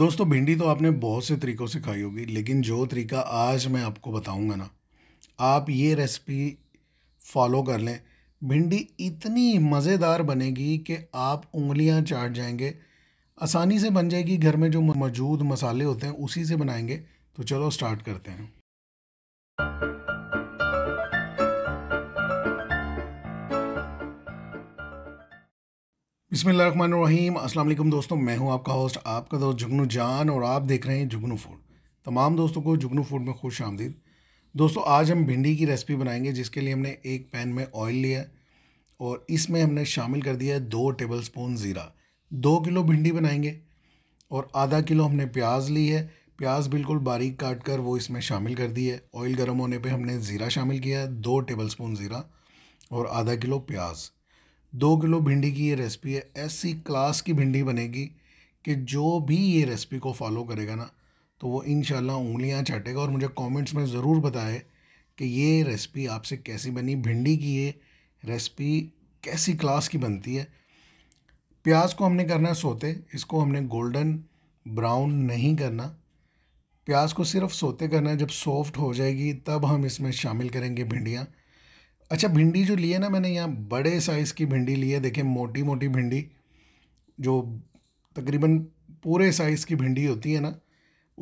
दोस्तों भिंडी तो आपने बहुत से तरीक़ों से खाई होगी लेकिन जो तरीका आज मैं आपको बताऊंगा ना आप ये रेसिपी फॉलो कर लें भिंडी इतनी मज़ेदार बनेगी कि आप उंगलियां चाट जाएंगे आसानी से बन जाएगी घर में जो मौजूद मसाले होते हैं उसी से बनाएंगे तो चलो स्टार्ट करते हैं बसमीम अस्सलाम वालेकुम दोस्तों मैं हूं आपका होस्ट आपका दोस्त जुगनू जान और आप देख रहे हैं जुगनू फूड तमाम दोस्तों को जुगनू फूड में खुश आमदीद दोस्तों आज हम भिंडी की रेसिपी बनाएंगे जिसके लिए हमने एक पैन में ऑयल लिया और इसमें हमने शामिल कर दिया है दो टेबल स्पून ज़ीरा दो किलो भिंडी बनाएंगे और आधा किलो हमने प्याज ली है प्याज बिल्कुल बारीक काट कर वो इसमें शामिल कर दी है ऑयल गर्म होने पर हमने ज़ीरा शामिल किया है दो टेबल स्पून ज़ीरा और आधा किलो प्याज़ दो किलो भिंडी की ये रेसिपी है ऐसी क्लास की भिंडी बनेगी कि जो भी ये रेसिपी को फॉलो करेगा ना तो वो इन उंगलियां चाटेगा और मुझे कमेंट्स में ज़रूर बताए कि ये रेसिपी आपसे कैसी बनी भिंडी की ये रेसिपी कैसी क्लास की बनती है प्याज को हमने करना है सोते इसको हमने गोल्डन ब्राउन नहीं करना प्याज को सिर्फ सोते करना है जब सॉफ्ट हो जाएगी तब हम इसमें शामिल करेंगे भिंडियाँ अच्छा भिंडी जो ली है ना मैंने यहाँ बड़े साइज़ की भिंडी ली है देखें मोटी मोटी भिंडी जो तकरीबन पूरे साइज़ की भिंडी होती है ना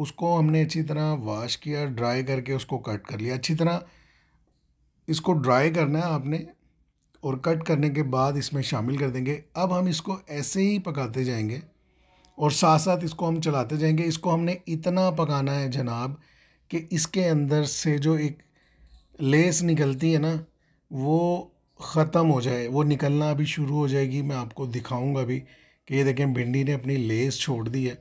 उसको हमने अच्छी तरह वाश किया ड्राई करके उसको कट कर लिया अच्छी तरह इसको ड्राई करना है आपने और कट करने के बाद इसमें शामिल कर देंगे अब हम इसको ऐसे ही पकाते जाएंगे और साथ साथ इसको हम चलाते जाएंगे इसको हमने इतना पकाना है जनाब कि इसके अंदर से जो एक लेस निकलती है ना वो ख़त्म हो जाए वो निकलना अभी शुरू हो जाएगी मैं आपको दिखाऊंगा अभी कि ये देखें भिंडी ने अपनी लेस छोड़ दी है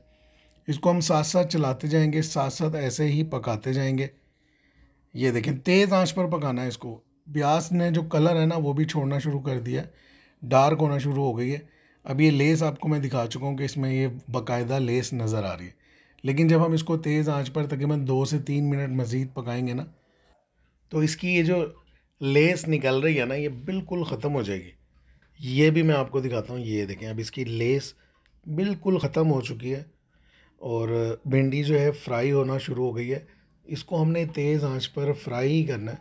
इसको हम साथ साथ चलाते जाएंगे साथ साथ ऐसे ही पकाते जाएंगे ये देखें तेज़ आंच पर पकाना है इसको प्याज ने जो कलर है ना वो भी छोड़ना शुरू कर दिया डार्क होना शुरू हो गई है अब ये लेस आपको मैं दिखा चुका हूँ कि इसमें ये बाकायदा लेस नज़र आ रही है लेकिन जब हम इसको तेज़ आंच पर तकरीबन दो से तीन मिनट मज़ीद पकाएंगे ना तो इसकी ये जो लेस निकल रही है ना ये बिल्कुल ख़त्म हो जाएगी ये भी मैं आपको दिखाता हूँ ये देखें अब इसकी लेस बिल्कुल ख़त्म हो चुकी है और भिंडी जो है फ्राई होना शुरू हो गई है इसको हमने तेज़ आंच पर फ्राई ही करना है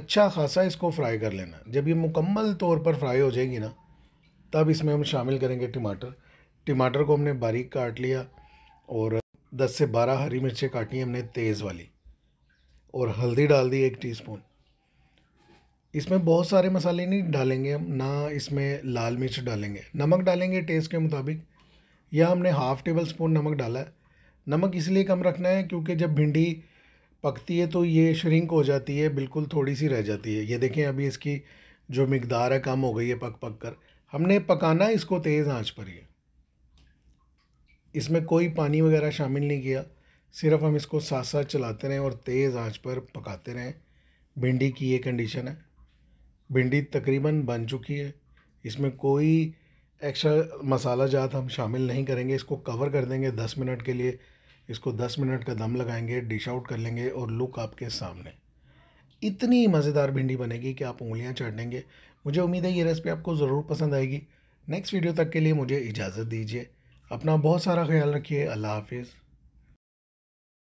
अच्छा खासा इसको फ्राई कर लेना जब ये मुकम्मल तौर पर फ्राई हो जाएगी ना तब इसमें हम शामिल करेंगे टमाटर टमाटर को हमने बारीक काट लिया और 10 से 12 हरी मिर्चें काटी हमने तेज़ वाली और हल्दी डाल दी एक टीस्पून इसमें बहुत सारे मसाले नहीं डालेंगे हम ना इसमें लाल मिर्च डालेंगे नमक डालेंगे टेस्ट के मुताबिक या हमने हाफ़ टेबल स्पून नमक डाला है नमक इसलिए कम रखना है क्योंकि जब भिंडी पकती है तो ये श्रिंक हो जाती है बिल्कुल थोड़ी सी रह जाती है ये देखें अभी इसकी जो मकदार है कम हो गई है पक पक कर हमने पकाना है इसको तेज़ आँच पर ही इसमें कोई पानी वगैरह शामिल नहीं किया सिर्फ हम इसको साथ साथ चलाते रहें और तेज़ आँच पर पकाते रहें भिंडी की ये कंडीशन है भिंडी तकरीबन बन चुकी है इसमें कोई एक्स्ट्रा मसाला जात हम शामिल नहीं करेंगे इसको कवर कर देंगे दस मिनट के लिए इसको दस मिनट का दम लगाएंगे डिश आउट कर लेंगे और लुक आपके सामने इतनी मज़ेदार भिंडी बनेगी कि आप उंगलियां लेंगे मुझे उम्मीद है ये रेसिपी आपको ज़रूर पसंद आएगी नेक्स्ट वीडियो तक के लिए मुझे इजाज़त दीजिए अपना बहुत सारा ख्याल रखिए अल्लाह हाफिज़